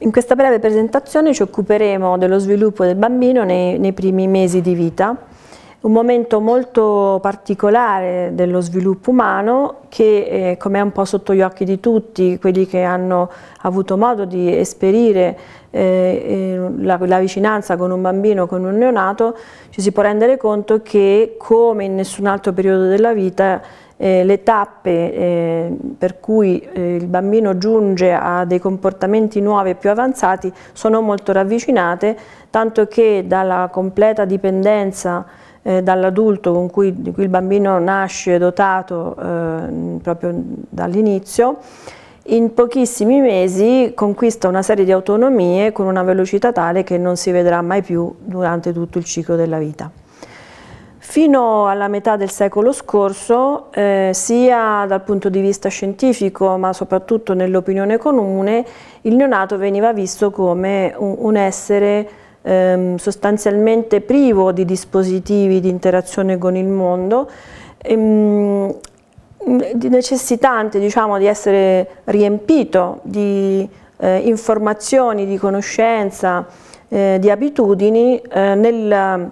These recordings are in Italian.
In questa breve presentazione ci occuperemo dello sviluppo del bambino nei, nei, primi mesi di vita, un momento molto particolare dello sviluppo umano che, eh, come è un po' sotto gli occhi di tutti, quelli che hanno avuto modo di esperire eh, eh la, la vicinanza con un bambino, con un neonato, ci si può rendere conto che, come in nessun altro periodo della vita, eh, le tappe eh, per cui eh, il bambino giunge a dei comportamenti nuovi e più avanzati sono molto ravvicinate, tanto che dalla completa dipendenza eh, dall'adulto con cui, di cui il bambino nasce dotato eh, proprio dall'inizio, in pochissimi mesi conquista una serie di autonomie con una velocità tale che non si vedrà mai più durante tutto il ciclo della vita. Fino alla metà del secolo scorso, eh, sia dal punto di vista scientifico ma soprattutto nell'opinione comune, il neonato veniva visto come un, un essere ehm, sostanzialmente privo di dispositivi di interazione con il mondo, ehm, di necessitante diciamo, di essere riempito di eh, informazioni, di conoscenza, eh, di abitudini eh, nel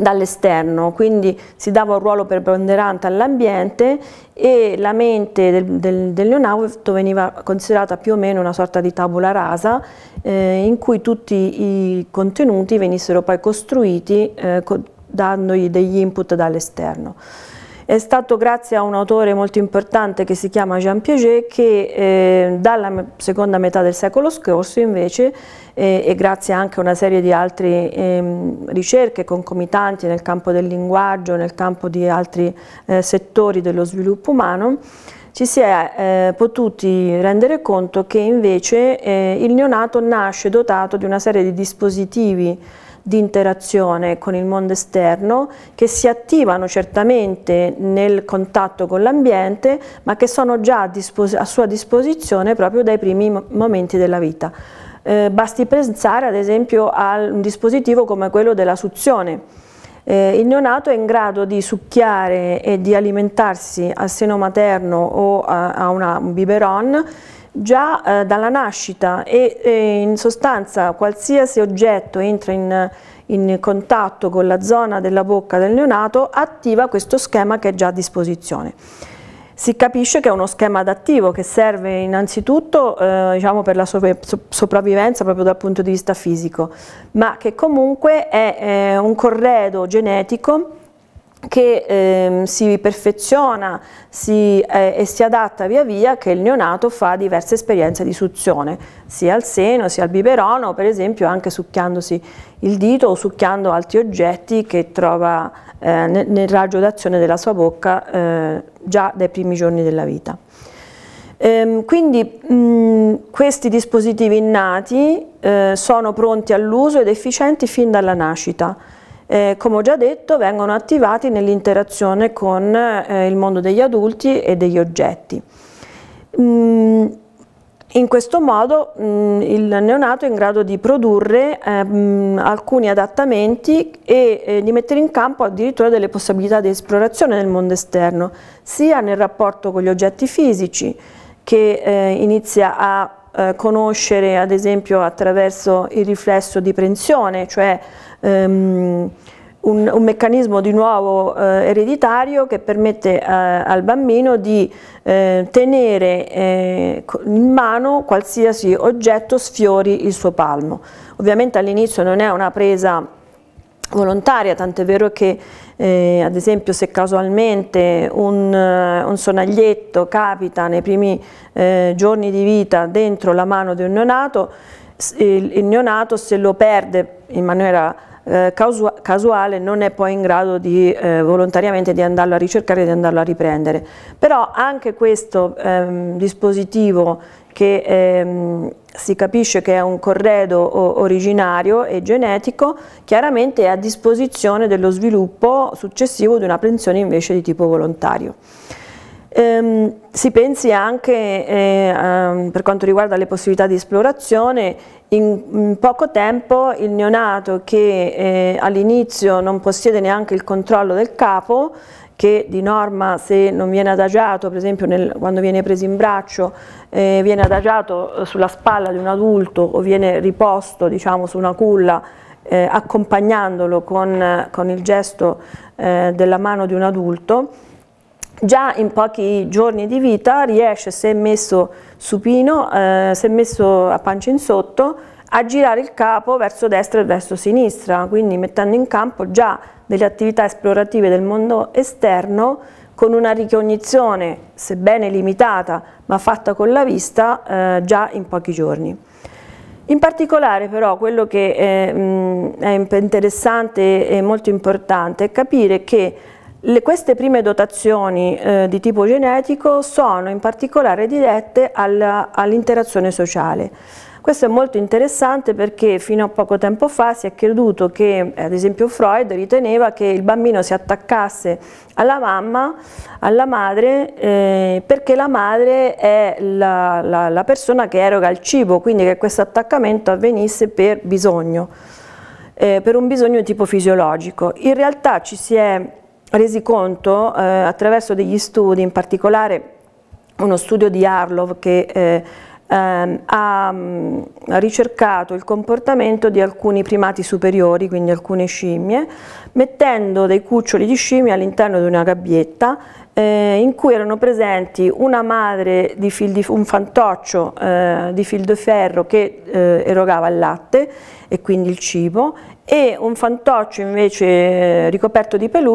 dall'esterno, quindi si dava un ruolo preponderante all'ambiente e la mente del, del, del, neonato veniva considerata più o meno una sorta di tabula rasa eh, in cui tutti i contenuti venissero poi costruiti eh, co dandogli degli input dall'esterno è stato grazie a un autore molto importante che si chiama Jean Piaget che eh, dalla seconda metà del secolo scorso invece eh, e grazie anche a una serie di altre ehm, ricerche concomitanti nel campo del linguaggio, nel campo di altri eh, settori dello sviluppo umano, ci si è eh, potuti rendere conto che invece eh, il neonato nasce dotato di una serie di dispositivi di interazione con il mondo esterno che si attivano certamente nel contatto con l'ambiente ma che sono già a, a sua disposizione proprio dai primi momenti della vita. Eh, basti pensare ad esempio a un dispositivo come quello della suzione. Eh, il neonato è in grado di succhiare e di alimentarsi al seno materno o a, a una, un biberon già eh, dalla nascita e, e, in sostanza qualsiasi oggetto entra in, in, contatto con la zona della bocca del neonato attiva questo schema che è già a disposizione. Si capisce che è uno schema adattivo che serve innanzitutto eh, diciamo per la sopravvivenza proprio dal punto di vista fisico, ma che comunque è, è eh, un corredo genetico che ehm, si perfeziona si, eh, e si adatta via via che il neonato fa diverse esperienze di suzione, sia al seno, sia al biberono, per esempio anche succhiandosi il dito o succhiando altri oggetti che trova eh, nel, nel, raggio d'azione della sua bocca eh, già dai primi giorni della vita. Ehm, quindi mh, mm, questi dispositivi innati eh, sono pronti all'uso ed efficienti fin dalla nascita eh, come ho già detto vengono attivati nell'interazione con eh, il mondo degli adulti e degli oggetti. Mm, in questo modo mh, mm, il neonato è in grado di produrre eh, alcuni adattamenti e eh, di mettere in campo addirittura delle possibilità di esplorazione del mondo esterno, sia nel rapporto con gli oggetti fisici che eh, inizia a eh, conoscere ad esempio attraverso il riflesso di prensione, cioè ehm, un, un, meccanismo di nuovo eh, ereditario che permette eh, al bambino di eh, tenere eh, in mano qualsiasi oggetto sfiori il suo palmo. Ovviamente all'inizio non è una presa volontaria, tant'è vero che eh, ad esempio se casualmente un, eh, un sonaglietto capita nei primi giorni di vita dentro la mano di un neonato, il, il neonato se lo perde in maniera eh, casuale non è poi in grado di eh, volontariamente di andarlo a ricercare e di andarlo a riprendere. Però anche questo ehm, dispositivo che ehm, si capisce che è un corredo originario e genetico, chiaramente è a disposizione dello sviluppo successivo di una prensione invece di tipo volontario. Ehm, si pensi anche, eh, ehm, per quanto riguarda le possibilità di esplorazione, in poco tempo il neonato che eh, all'inizio non possiede neanche il controllo del capo, che di norma se non viene adagiato, per esempio nel, quando viene preso in braccio, eh, viene adagiato eh, sulla spalla di un adulto o viene riposto diciamo, su una culla eh, accompagnandolo con, eh, con il gesto eh, della mano di un adulto, già in pochi giorni di vita riesce, se messo supino, eh, se messo a pancia in sotto, a girare il capo verso destra e verso sinistra, quindi mettendo in campo già delle attività esplorative del mondo esterno con una ricognizione, sebbene limitata, ma fatta con la vista, eh, già in pochi giorni. In particolare però quello che è, eh, mh, è interessante e molto importante è capire che le, queste prime dotazioni eh, di tipo genetico sono in particolare dirette all'interazione all sociale. Questo è molto interessante perché fino a poco tempo fa si è creduto che, ad esempio Freud riteneva che il bambino si attaccasse alla mamma, alla madre, eh, perché la madre è la, la, la persona che eroga il cibo, quindi che questo attaccamento avvenisse per bisogno. Eh, per un bisogno di tipo fisiologico. In realtà ci si è resi conto eh, attraverso degli studi, in particolare uno studio di Arlov che eh, ehm, ha, ha, mm, ricercato il comportamento di alcuni primati superiori, quindi alcune scimmie, mettendo dei cuccioli di scimmie all'interno di una gabbietta eh, in cui erano presenti una madre di, fil di un fantoccio eh, di fil di ferro che eh, erogava il latte e quindi il cibo e un fantoccio invece eh, ricoperto di peluche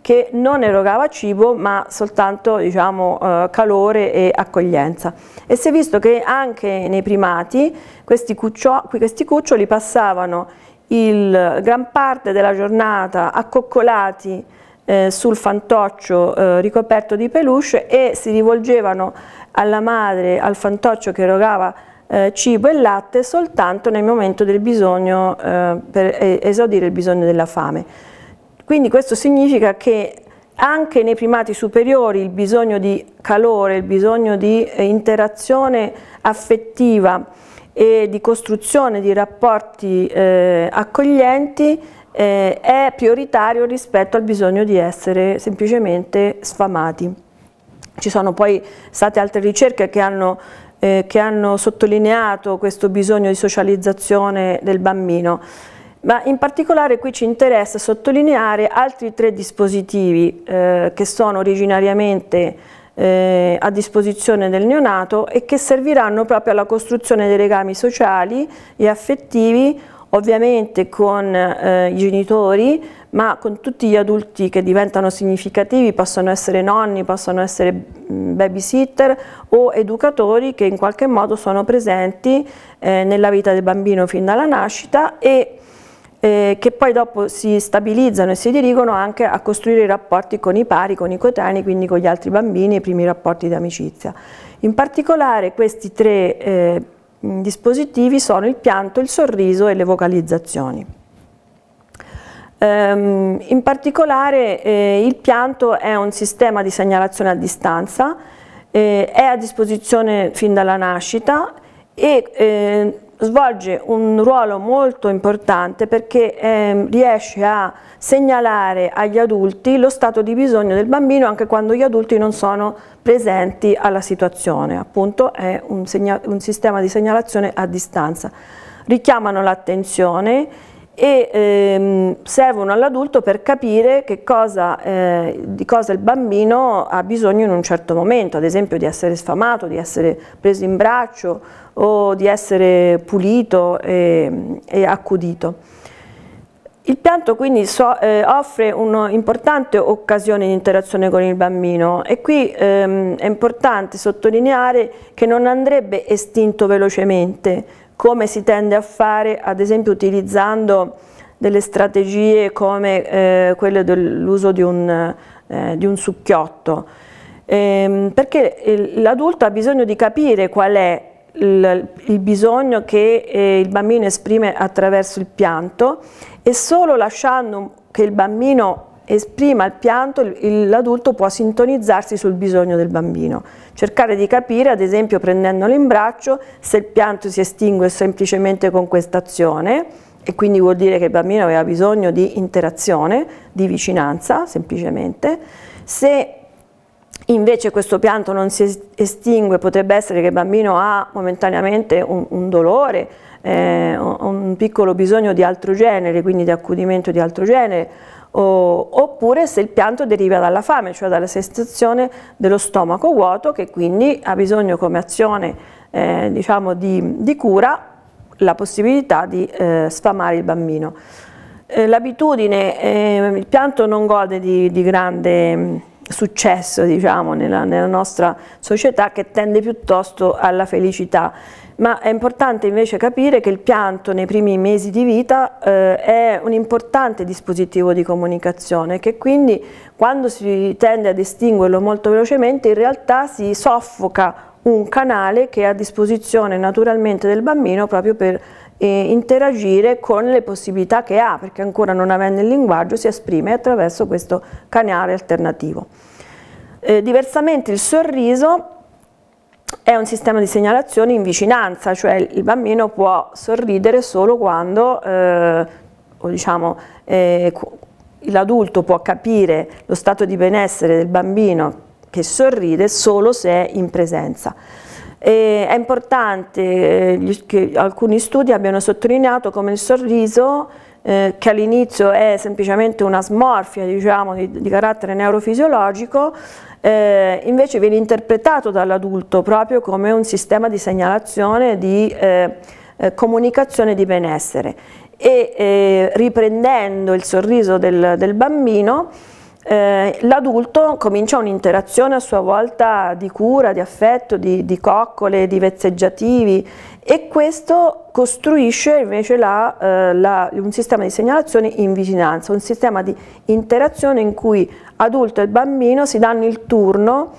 che non erogava cibo ma soltanto diciamo, eh, calore e accoglienza. E si è visto che anche nei primati questi, cuccio, questi cuccioli passavano il, gran parte della giornata accoccolati eh, sul fantoccio eh, ricoperto di peluche e si rivolgevano alla madre, al fantoccio che erogava eh, cibo e latte soltanto nel momento del bisogno, eh, per esaudire il bisogno della fame. Quindi questo significa che anche nei primati superiori il bisogno di calore, il bisogno di eh, interazione affettiva e di costruzione di rapporti eh, accoglienti eh, è prioritario rispetto al bisogno di essere semplicemente sfamati. Ci sono poi state altre ricerche che hanno eh, che hanno sottolineato questo bisogno di socializzazione del bambino. Ma in particolare qui ci interessa sottolineare altri tre dispositivi eh, che sono originariamente eh, a disposizione del neonato e che serviranno proprio alla costruzione dei legami sociali e affettivi, ovviamente con eh, i genitori, ma con tutti gli adulti che diventano significativi, possono essere nonni, possono essere babysitter o educatori che in qualche modo sono presenti eh, nella vita del bambino fin dalla nascita e eh, che poi dopo si stabilizzano e si dirigono anche a costruire i rapporti con i pari, con i coetanei, quindi con gli altri bambini, i primi rapporti di amicizia. In particolare questi tre eh, dispositivi sono il pianto, il sorriso e le vocalizzazioni. Ehm, in particolare eh, il pianto è un sistema di segnalazione a distanza, eh, è a disposizione fin dalla nascita e ehm, svolge un ruolo molto importante perché eh, riesce a segnalare agli adulti lo stato di bisogno del bambino anche quando gli adulti non sono presenti alla situazione, appunto è un, un sistema di segnalazione a distanza. Richiamano l'attenzione e ehm, servono all'adulto per capire cosa, eh, di cosa il bambino ha bisogno in un certo momento, ad esempio di essere sfamato, di essere preso in braccio o di essere pulito e, e accudito. Il pianto quindi so, eh, offre un'importante occasione di interazione con il bambino e qui ehm, è importante sottolineare che non andrebbe estinto velocemente, come si tende a fare ad esempio utilizzando delle strategie come eh, quelle dell'uso di, eh, di, un succhiotto, ehm, perché l'adulto ha bisogno di capire qual è il, il bisogno che eh, il bambino esprime attraverso il pianto e solo lasciando che il bambino esprima il pianto, l'adulto può sintonizzarsi sul bisogno del bambino, cercare di capire, ad esempio prendendolo in braccio, se il pianto si estingue semplicemente con questa azione e quindi vuol dire che il bambino aveva bisogno di interazione, di vicinanza, semplicemente, se Invece questo pianto non si estingue, potrebbe essere che il bambino ha momentaneamente un, un dolore, eh, un piccolo bisogno di altro genere, quindi di accudimento di altro genere, o, oppure se il pianto deriva dalla fame, cioè dalla sensazione dello stomaco vuoto che quindi ha bisogno come azione eh, diciamo di, di, cura la possibilità di eh, sfamare il bambino. Eh, l'abitudine, eh, il pianto non gode di, di grande mm, successo diciamo, nella, nella nostra società che tende piuttosto alla felicità ma è importante invece capire che il pianto nei primi mesi di vita eh, è un importante dispositivo di comunicazione che quindi quando si tende a distinguerlo molto velocemente in realtà si soffoca un canale che è a disposizione naturalmente del bambino proprio per eh, interagire con le possibilità che ha, perché ancora non avendo il linguaggio si esprime attraverso questo canale alternativo. Eh, diversamente il sorriso è un sistema di segnalazione in vicinanza, cioè il bambino può sorridere solo quando eh, diciamo, eh, l'adulto può capire lo stato di benessere del bambino che sorride solo se è in presenza. E è importante eh, che alcuni studi abbiano sottolineato come il sorriso, eh, che all'inizio è semplicemente una smorfia diciamo, di, di, carattere neurofisiologico, eh, invece viene interpretato dall'adulto proprio come un sistema di segnalazione, di eh, eh comunicazione di benessere e eh, riprendendo il sorriso del, del bambino eh, l'adulto comincia un'interazione a sua volta di cura, di affetto, di, di coccole, di vezzeggiativi e questo costruisce invece la, eh, la, un sistema di segnalazione in vicinanza, un sistema di interazione in cui adulto e bambino si danno il turno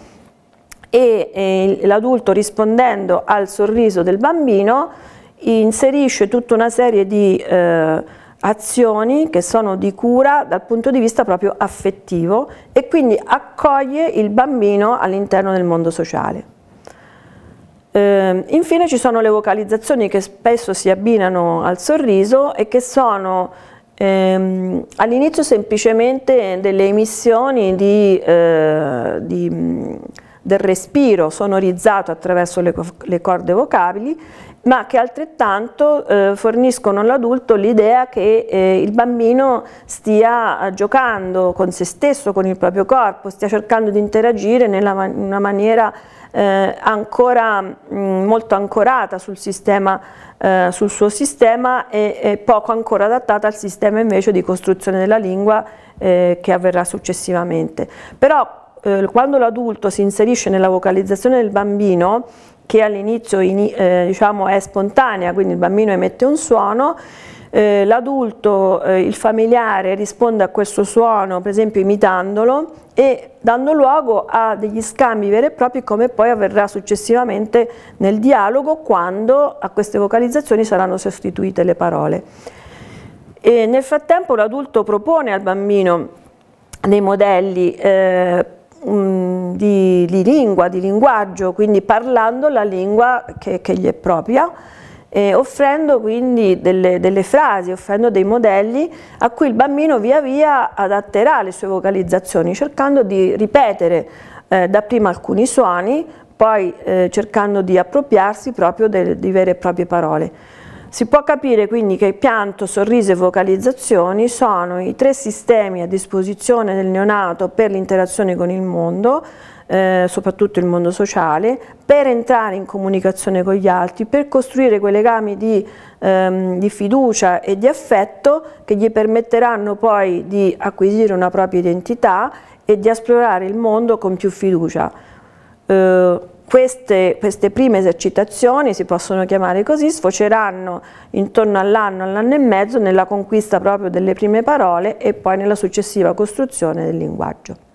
e, e l'adulto rispondendo al sorriso del bambino inserisce tutta una serie di... Eh, azioni che sono di cura dal punto di vista proprio affettivo e quindi accoglie il bambino all'interno del mondo sociale. Eh, infine ci sono le vocalizzazioni che spesso si abbinano al sorriso e che sono ehm, all'inizio semplicemente delle emissioni di, eh, di, del respiro sonorizzato attraverso le, le corde vocabili ma che altrettanto eh, forniscono all'adulto l'idea che eh, il bambino stia eh, giocando con se stesso, con il proprio corpo, stia cercando di interagire nella, in una maniera eh, ancora mh, molto ancorata sul, sistema, eh, sul suo sistema e, e, poco ancora adattata al sistema invece di costruzione della lingua eh, che avverrà successivamente. Però quando l'adulto si inserisce nella vocalizzazione del bambino che all'inizio eh, diciamo è spontanea, quindi il bambino emette un suono, eh, l'adulto, eh, il familiare risponde a questo suono, per esempio imitandolo e dando luogo a degli scambi veri e propri come poi avverrà successivamente nel dialogo quando a queste vocalizzazioni saranno sostituite le parole. E nel frattempo l'adulto propone al bambino dei modelli eh, um, di, di, lingua, di linguaggio, quindi parlando la lingua che, che gli è propria, eh, offrendo quindi delle, delle, frasi, offrendo dei modelli a cui il bambino via via adatterà le sue vocalizzazioni, cercando di ripetere eh, dapprima alcuni suoni, poi eh, cercando di appropriarsi proprio di vere e proprie parole. Si può capire quindi che pianto, sorriso e vocalizzazioni sono i tre sistemi a disposizione del neonato per l'interazione con il mondo, eh, soprattutto il mondo sociale, per entrare in comunicazione con gli altri, per costruire quei legami di, ehm, di fiducia e di affetto che gli permetteranno poi di acquisire una propria identità e di esplorare il mondo con più fiducia. Eh, queste, queste, prime esercitazioni, si possono chiamare così, sfoceranno intorno all'anno, all'anno e mezzo nella conquista proprio delle prime parole e poi nella successiva costruzione del linguaggio.